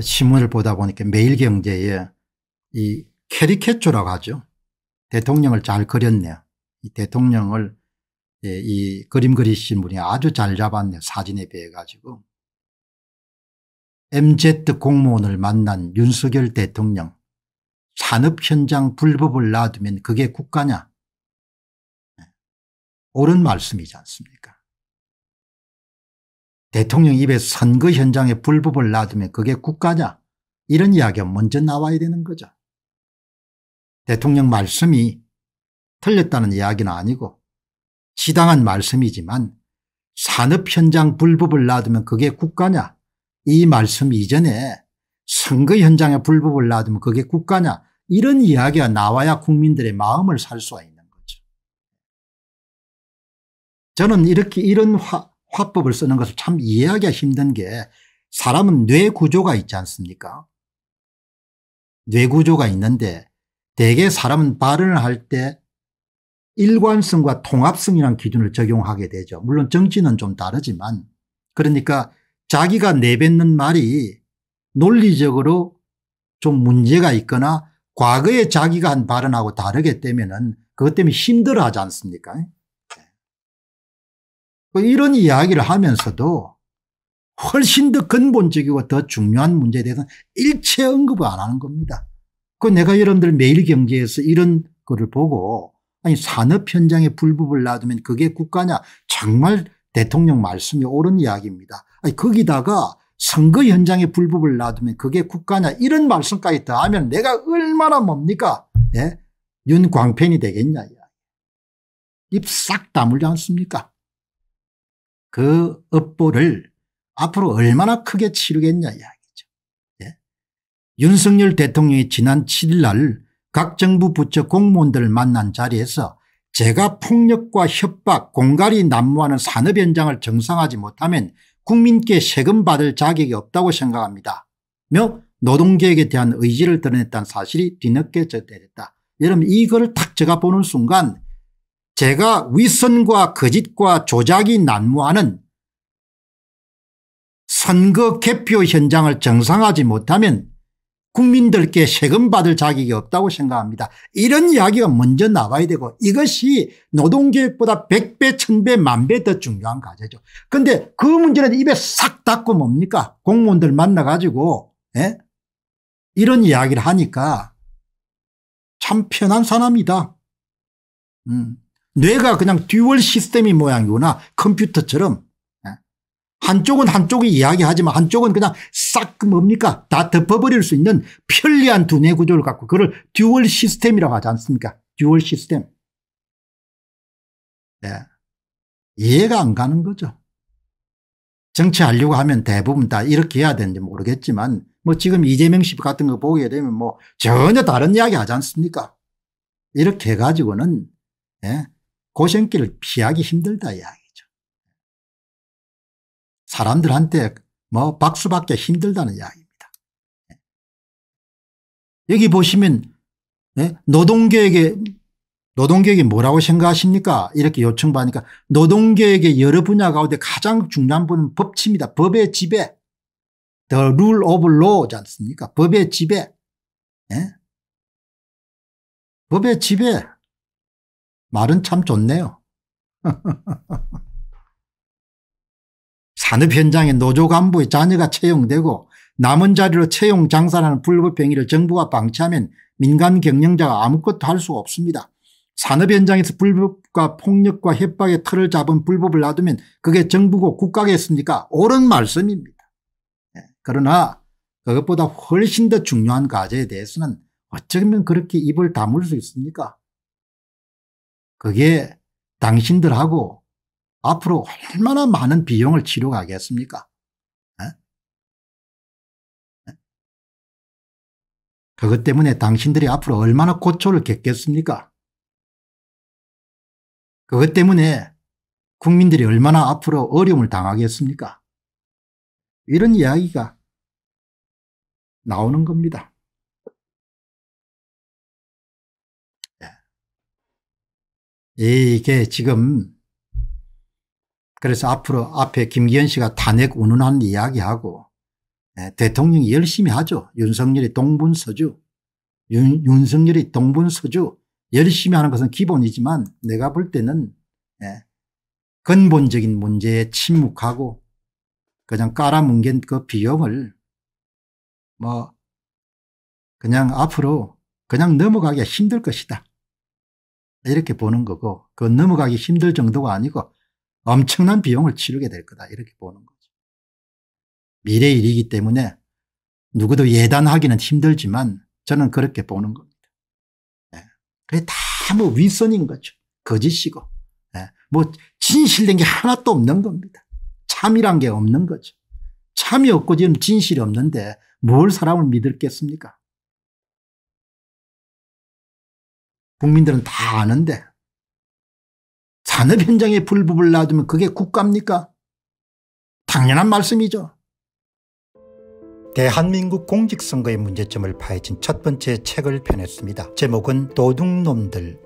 신문을 보다 보니까 매일경제에 이 캐리케처라고 하죠. 대통령을 잘 그렸네요. 이 대통령을 예, 이 그림 그리신 분이 아주 잘 잡았네요. 사진에 비해 가지고. MZ 공무원을 만난 윤석열 대통령 산업 현장 불법을 놔두면 그게 국가냐. 예. 옳은 말씀이지 않습니까 대통령 입에서 선거 현장에 불법을 놔두면 그게 국가냐 이런 이야기가 먼저 나와야 되는 거죠. 대통령 말씀이 틀렸다는 이야기는 아니고 지당한 말씀이지만 산업 현장 불법을 놔두면 그게 국가냐 이 말씀 이전에 선거 현장에 불법을 놔두면 그게 국가냐 이런 이야기가 나와야 국민들의 마음을 살 수가 있는 거죠. 저는 이렇게 이런 화, 화법을 쓰는 것을 참 이해하기가 힘든 게 사람은 뇌 구조가 있지 않습니까? 뇌 구조가 있는데 대개 사람은 발언을 할 때 일관성과 통합성이란 기준을 적용하게 되죠. 물론 정치는 좀 다르지만 그러니까 자기가 내뱉는 말이 논리적으로 좀 문제가 있거나 과거에 자기가 한 발언하고 다르게 되면은 그것 때문에 힘들어하지 않습니까? 뭐 이런 이야기를 하면서도 훨씬 더 근본적이고 더 중요한 문제에 대해서는 일체 언급을 안 하는 겁니다. 그 내가 여러분들 매일경제에서 이런 거를 보고 아니 산업 현장에 불법을 놔두면 그게 국가냐 정말 대통령 말씀이 옳은 이야기입니다. 아니 거기다가 선거 현장에 불법을 놔두면 그게 국가냐 이런 말씀까지 더하면 내가 얼마나 뭡니까 예? 윤광팬이 되겠냐 입싹 다물지 않습니까 그 업보를 앞으로 얼마나 크게 치르겠냐 이야기죠. 예. 윤석열 대통령이 지난 7일 날 각 정부 부처 공무원들을 만난 자리에서 제가 폭력과 협박 공갈이 난무하는 산업 현장을 정상하지 못하면 국민께 세금 받을 자격이 없다고 생각합니다. 며 노동계획에 대한 의지를 드러냈다는 사실이 뒤늦게 전달됐다. 여러분 이걸 탁 제가 보는 순간 제가 위선과 거짓과 조작이 난무하는 선거 개표 현장을 정상하지 못하면 국민들께 세금 받을 자격이 없다고 생각합니다. 이런 이야기가 먼저 나와야 되고 이것이 노동계획보다 100배, 1000배, 만 배 더 중요한 과제죠. 그런데 그 문제는 입에 싹 닫고 뭡니까? 공무원들 만나가지고 예? 이런 이야기를 하니까 참 편한 사람이다. 음. 뇌가 그냥 듀얼 시스템이 모양이구나 컴퓨터처럼 예. 한쪽은 한쪽이 이야기하지만 한쪽은 그냥 싹 그 뭡니까 다 덮어버릴 수 있는 편리한 두뇌 구조를 갖고 그걸 듀얼 시스템이라고 하지 않습니까 듀얼 시스템 네. 이해가 안 가는 거죠 정치하려고 하면 대부분 다 이렇게 해야 되는지 모르겠지만 뭐 지금 이재명 씨 같은 거 보게 되면 뭐 전혀 다른 이야기 하지 않습니까 이렇게 해가지고는 예? 고생길을 피하기 힘들다 이야기죠. 사람들한테 뭐 박수 받기 힘들다는 이야기입니다. 예. 여기 보시면 노동개혁에 예, 노동개혁이 뭐라고 생각하십니까 이렇게 요청받으니까 노동개혁의 여러 분야 가운데 가장 중요한 분은 법치입니다. 법의 지배. The rule of law지 않습니까? 법의 지배. 예? 법의 지배. 말은 참 좋네요. 산업 현장에 노조 간부의 자녀가 채용되고 남은 자리로 채용 장사라는 불법 행위를 정부가 방치하면 민간 경영자가 아무것도 할 수 없습니다. 산업 현장에서 불법과 폭력과 협박의 틀을 잡은 불법을 놔두면 그게 정부고 국가겠습니까? 옳은 말씀입니다. 예, 그러나 그것보다 훨씬 더 중요한 과제에 대해서는 어쩌면 그렇게 입을 다물 수 있습니까? 그게 당신들하고 앞으로 얼마나 많은 비용을 치러 하겠습니까 그것 때문에 당신들이 앞으로 얼마나 고초를 겪겠습니까? 그것 때문에 국민들이 얼마나 앞으로 어려움을 당하겠습니까? 이런 이야기가 나오는 겁니다. 예, 이게 지금 그래서 앞으로 앞에 김기현 씨가 탄핵 운운한 이야기하고 네, 대통령이 열심히 하죠. 윤석열이 동분서주 윤, 윤석열이 동분서주 열심히 하는 것은 기본이지만 내가 볼 때는 네, 근본적인 문제에 침묵하고 그냥 깔아뭉갠 그 비용을 뭐 그냥 앞으로 그냥 넘어가기가 힘들 것이다. 이렇게 보는 거고 그 넘어가기 힘들 정도가 아니고 엄청난 비용을 치르게 될 거다 이렇게 보는 거죠. 미래 일이기 때문에 누구도 예단하기는 힘들지만 저는 그렇게 보는 겁니다. 예. 그게 다뭐 윗선인 거죠. 거짓이고 예. 뭐 진실된 게 하나도 없는 겁니다. 참이란 게 없는 거죠. 참이 없고 지금 진실이 없는데 뭘 사람을 믿겠습니까? 국민들은 다 아는데 산업 현장에 불법을 놔두면 그게 국가입니까? 당연한 말씀이죠. 대한민국 공직선거의 문제점을 파헤친 첫 번째 책을 펴냈습니다. 제목은 도둑놈들